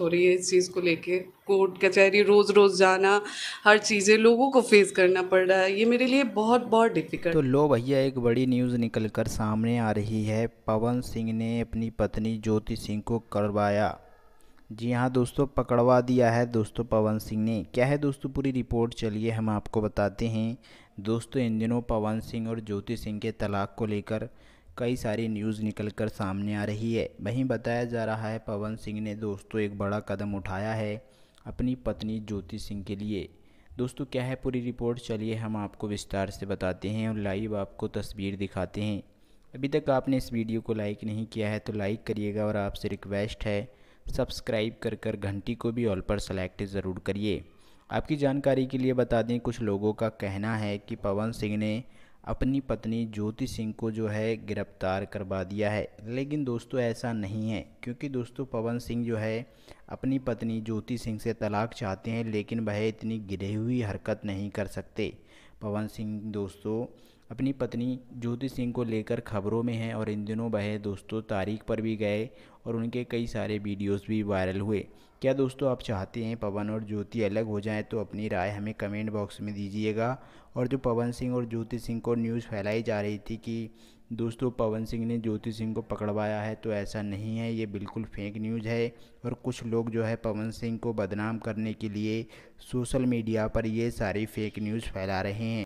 हो रही है इस चीज़ को लेके कोर्ट कचहरी रोज़ रोज़ जाना हर चीज़ें लोगों को फेस करना पड़ रहा है ये मेरे लिए बहुत बहुत डिफिकल्ट तो लो भैया एक बड़ी न्यूज़ निकल कर सामने आ रही है पवन सिंह ने अपनी पत्नी ज्योति सिंह को करवाया जी हाँ दोस्तों पकड़वा दिया है दोस्तों पवन सिंह ने क्या है दोस्तों पूरी रिपोर्ट चलिए हम आपको बताते हैं दोस्तों इन दिनों पवन सिंह और ज्योति सिंह के तलाक को लेकर कई सारी न्यूज़ निकल कर सामने आ रही है वहीं बताया जा रहा है पवन सिंह ने दोस्तों एक बड़ा कदम उठाया है अपनी पत्नी ज्योति सिंह के लिए दोस्तों क्या है पूरी रिपोर्ट चलिए हम आपको विस्तार से बताते हैं और लाइव आपको तस्वीर दिखाते हैं अभी तक आपने इस वीडियो को लाइक नहीं किया है तो लाइक करिएगा और आपसे रिक्वेस्ट है सब्सक्राइब कर कर घंटी को भी ऑल पर सेलेक्ट ज़रूर करिए आपकी जानकारी के लिए बता दें कुछ लोगों का कहना है कि पवन सिंह ने अपनी पत्नी ज्योति सिंह को जो है गिरफ्तार करवा दिया है लेकिन दोस्तों ऐसा नहीं है क्योंकि दोस्तों पवन सिंह जो है अपनी पत्नी ज्योति सिंह से तलाक चाहते हैं लेकिन वह इतनी गिरी हुई हरकत नहीं कर सकते पवन सिंह दोस्तों अपनी पत्नी ज्योति सिंह को लेकर खबरों में हैं और इन दिनों वह दोस्तों तारीख पर भी गए और उनके कई सारे वीडियोस भी वायरल हुए क्या दोस्तों आप चाहते हैं पवन और ज्योति अलग हो जाएं तो अपनी राय हमें कमेंट बॉक्स में दीजिएगा और जो पवन सिंह और ज्योति सिंह को न्यूज़ फैलाई जा रही थी कि दोस्तों पवन सिंह ने ज्योति सिंह को पकड़वाया है तो ऐसा नहीं है ये बिल्कुल फेक न्यूज़ है और कुछ लोग जो है पवन सिंह को बदनाम करने के लिए सोशल मीडिया पर ये सारी फेक न्यूज़ फैला रहे हैं